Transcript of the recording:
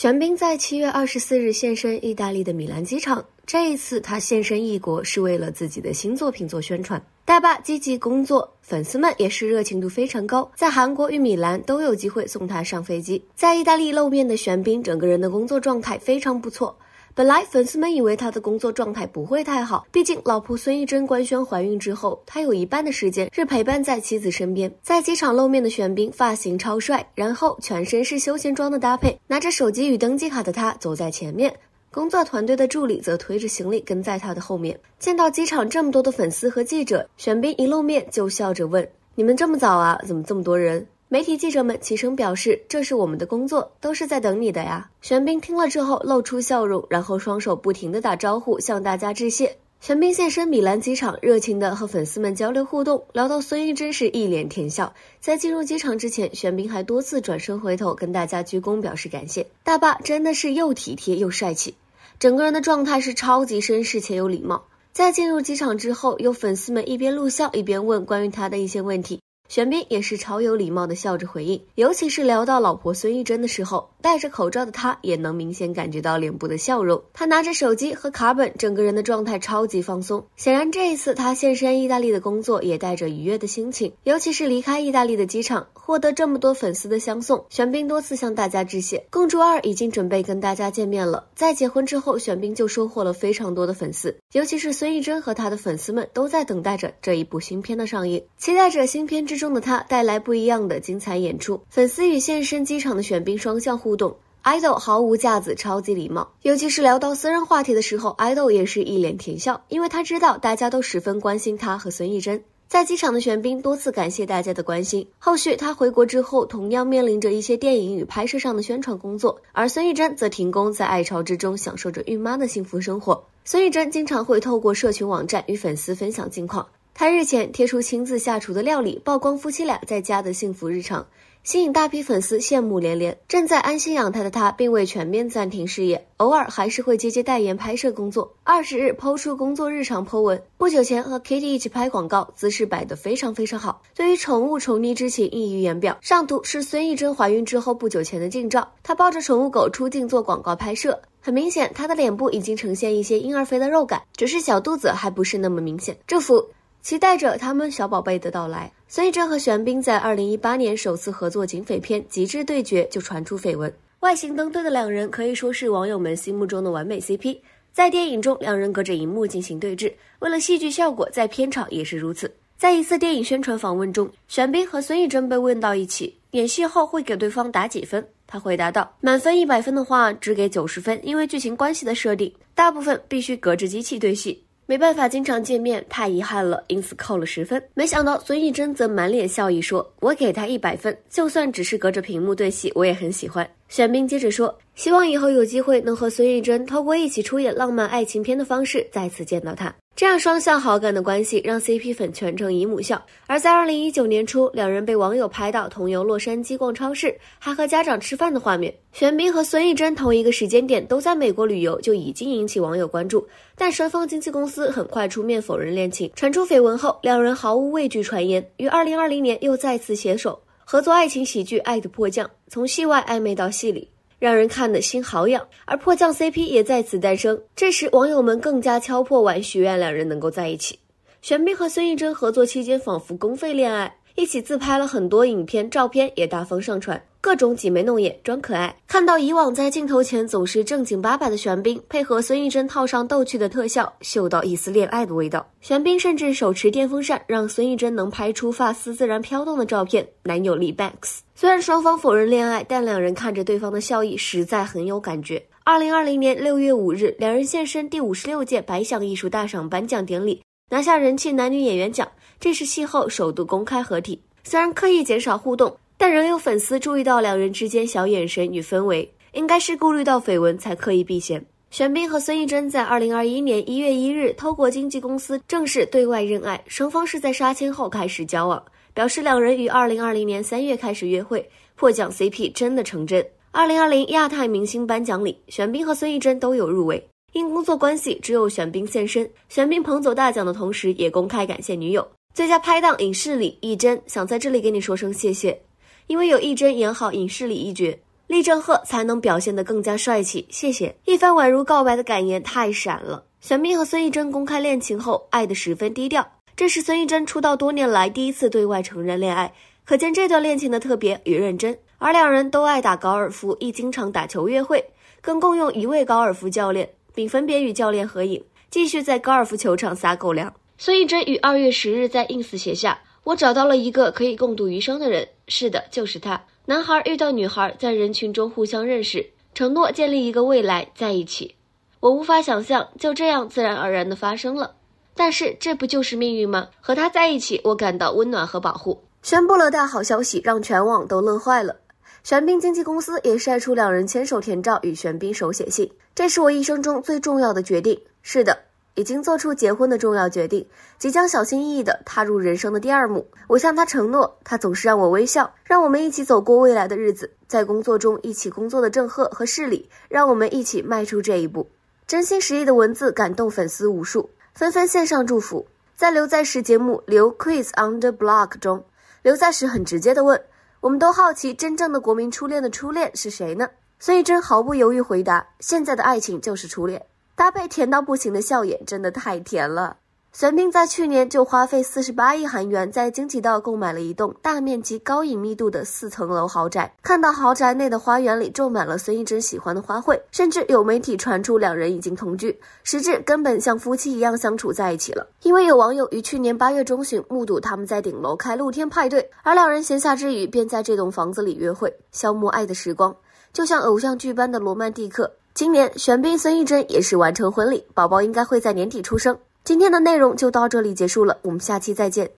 玄彬在七月二十四日现身意大利的米兰机场，这一次他现身异国是为了自己的新作品做宣传。大爸积极工作，粉丝们也是热情度非常高，在韩国与米兰都有机会送他上飞机。在意大利露面的玄彬，整个人的工作状态非常不错。本来粉丝们以为他的工作状态不会太好，毕竟老婆孙艺珍官宣怀孕之后，他有一半的时间是陪伴在妻子身边。在机场露面的玄彬发型超帅，然后全身是休闲装的搭配，拿着手机与登机卡的他走在前面，工作团队的助理则推着行李跟在他的后面。见到机场这么多的粉丝和记者，玄彬一露面就笑着问：“你们这么早啊？怎么这么多人？”媒体记者们齐声表示：“这是我们的工作，都是在等你的呀。”玄彬听了之后露出笑容，然后双手不停地打招呼，向大家致谢。玄彬现身米兰机场，热情地和粉丝们交流互动，聊到孙艺珍时一脸甜笑。在进入机场之前，玄彬还多次转身回头跟大家鞠躬表示感谢。大坝真的是又体贴又帅气，整个人的状态是超级绅士且有礼貌。在进入机场之后，有粉丝们一边录像一边问关于他的一些问题。玄彬也是超有礼貌的笑着回应，尤其是聊到老婆孙艺珍的时候，戴着口罩的他也能明显感觉到脸部的笑容。他拿着手机和卡本，整个人的状态超级放松。显然这一次他现身意大利的工作也带着愉悦的心情。尤其是离开意大利的机场，获得这么多粉丝的相送，玄彬多次向大家致谢。共筑二已经准备跟大家见面了。在结婚之后，玄彬就收获了非常多的粉丝，尤其是孙艺珍和他的粉丝们都在等待着这一部新片的上映，期待着新片之。中的他带来不一样的精彩演出，粉丝与现身机场的玄彬双向互动，idol 毫无架子，超级礼貌。尤其是聊到私人话题的时候，idol 也是一脸甜笑，因为他知道大家都十分关心他和孙艺珍。在机场的玄彬多次感谢大家的关心。后续他回国之后，同样面临着一些电影与拍摄上的宣传工作，而孙艺珍则停工，在爱巢之中享受着孕妈的幸福生活。孙艺珍经常会透过社群网站与粉丝分享近况。他日前贴出亲自下厨的料理，曝光夫妻俩在家的幸福日常，吸引大批粉丝羡慕连连。正在安心养胎的他，并未全面暂停事业，偶尔还是会接接代言拍摄工作。二十日抛出工作日常 Po 文，不久前和 k i t t y 一起拍广告，姿势摆得非常非常好，对于宠物宠溺之情溢于言表。上图是孙艺珍怀孕之后不久前的近照，她抱着宠物狗出镜做广告拍摄，很明显她的脸部已经呈现一些婴儿肥的肉感，只是小肚子还不是那么明显，祝福。期待着他们小宝贝的到来。孙艺珍和玄彬在二零一八年首次合作警匪片《极致对决》就传出绯闻。外形登对的两人可以说是网友们心目中的完美 CP。在电影中，两人隔着荧幕进行对峙。为了戏剧效果，在片场也是如此。在一次电影宣传访问中，玄彬和孙艺珍被问到一起演戏后会给对方打几分，他回答道：“满分一百分的话，只给九十分，因为剧情关系的设定，大部分必须隔着机器对戏。”没办法经常见面，太遗憾了，因此扣了十分。没想到孙艺珍则满脸笑意说：“我给他一百分，就算只是隔着屏幕对戏，我也很喜欢。”选彬接着说：“希望以后有机会能和孙艺珍通过一起出演浪漫爱情片的方式再次见到他。”这样双向好感的关系让 CP 粉全程姨母笑。而在二零一九年初，两人被网友拍到同游洛杉矶逛超市，还和家长吃饭的画面。玄彬和孙艺珍同一个时间点都在美国旅游，就已经引起网友关注。但双方经纪公司很快出面否认恋情。传出绯闻后，两人毫无畏惧传言，于二零二零年又再次携手合作爱情喜剧《爱的迫降》，从戏外暧昧到戏里。让人看得心好痒，而迫降 CP 也再次诞生。这时，网友们更加敲破碗许愿两人能够在一起。玄彬和孙艺珍合作期间仿佛公费恋爱。一起自拍了很多影片，照片也大方上传，各种挤眉弄眼装可爱。看到以往在镜头前总是正经八百的玄彬，配合孙艺珍套上逗趣的特效，嗅到一丝恋爱的味道。玄彬甚至手持电风扇，让孙艺珍能拍出发丝自然飘动的照片，男友力 b a x 虽然双方否认恋爱，但两人看着对方的笑意，实在很有感觉。二零二零年六月五日，两人现身第五十六届白象艺术大赏颁奖典礼。拿下人气男女演员奖，这是戏后首度公开合体。虽然刻意减少互动，但仍有粉丝注意到两人之间小眼神与氛围，应该是顾虑到绯闻才刻意避嫌。玄彬和孙艺珍在二零二一年一月一日透过经纪公司正式对外认爱，双方是在杀青后开始交往，表示两人于二零二零年三月开始约会，破奖 CP 真的成真。二零二零亚太明星颁奖礼，玄彬和孙艺珍都有入围。因工作关系，只有玄彬现身。玄彬捧走大奖的同时，也公开感谢女友最佳拍档影视里艺珍，想在这里跟你说声谢谢，因为有艺珍演好影视里一角，立正赫才能表现得更加帅气。谢谢一番宛如告白的感言，太闪了。玄彬和孙艺珍公开恋情后，爱得十分低调。这是孙艺珍出道多年来第一次对外承认恋爱，可见这段恋情的特别与认真。而两人都爱打高尔夫，亦经常打球约会，更共用一位高尔夫教练。并分别与教练合影，继续在高尔夫球场撒狗粮。孙艺珍于二月十日在 ins 写下：“我找到了一个可以共度余生的人，是的，就是他。男孩遇到女孩，在人群中互相认识，承诺建立一个未来，在一起。我无法想象就这样自然而然的发生了，但是这不就是命运吗？和他在一起，我感到温暖和保护。”宣布了大好消息，让全网都乐坏了。玄彬经纪公司也晒出两人牵手甜照与玄彬手写信，这是我一生中最重要的决定。是的，已经做出结婚的重要决定，即将小心翼翼地踏入人生的第二幕。我向他承诺，他总是让我微笑，让我们一起走过未来的日子。在工作中一起工作的郑赫和世里，让我们一起迈出这一步。真心实意的文字感动粉丝无数，纷纷献上祝福。在刘在石节目《刘 Quiz on the Block》中，刘在石很直接地问。我们都好奇，真正的国民初恋的初恋是谁呢？孙艺珍毫不犹豫回答：“现在的爱情就是初恋。”搭配甜到不行的笑眼，真的太甜了。玄彬在去年就花费四十八亿韩元在京畿道购买了一栋大面积、高隐密度的四层楼豪宅。看到豪宅内的花园里种满了孙艺珍喜欢的花卉，甚至有媒体传出两人已经同居，实质根本像夫妻一样相处在一起了。因为有网友于去年八月中旬目睹他们在顶楼开露天派对，而两人闲暇之余便在这栋房子里约会，消磨爱的时光，就像偶像剧般的罗曼蒂克。今年，玄彬、孙艺珍也是完成婚礼，宝宝应该会在年底出生。今天的内容就到这里结束了，我们下期再见。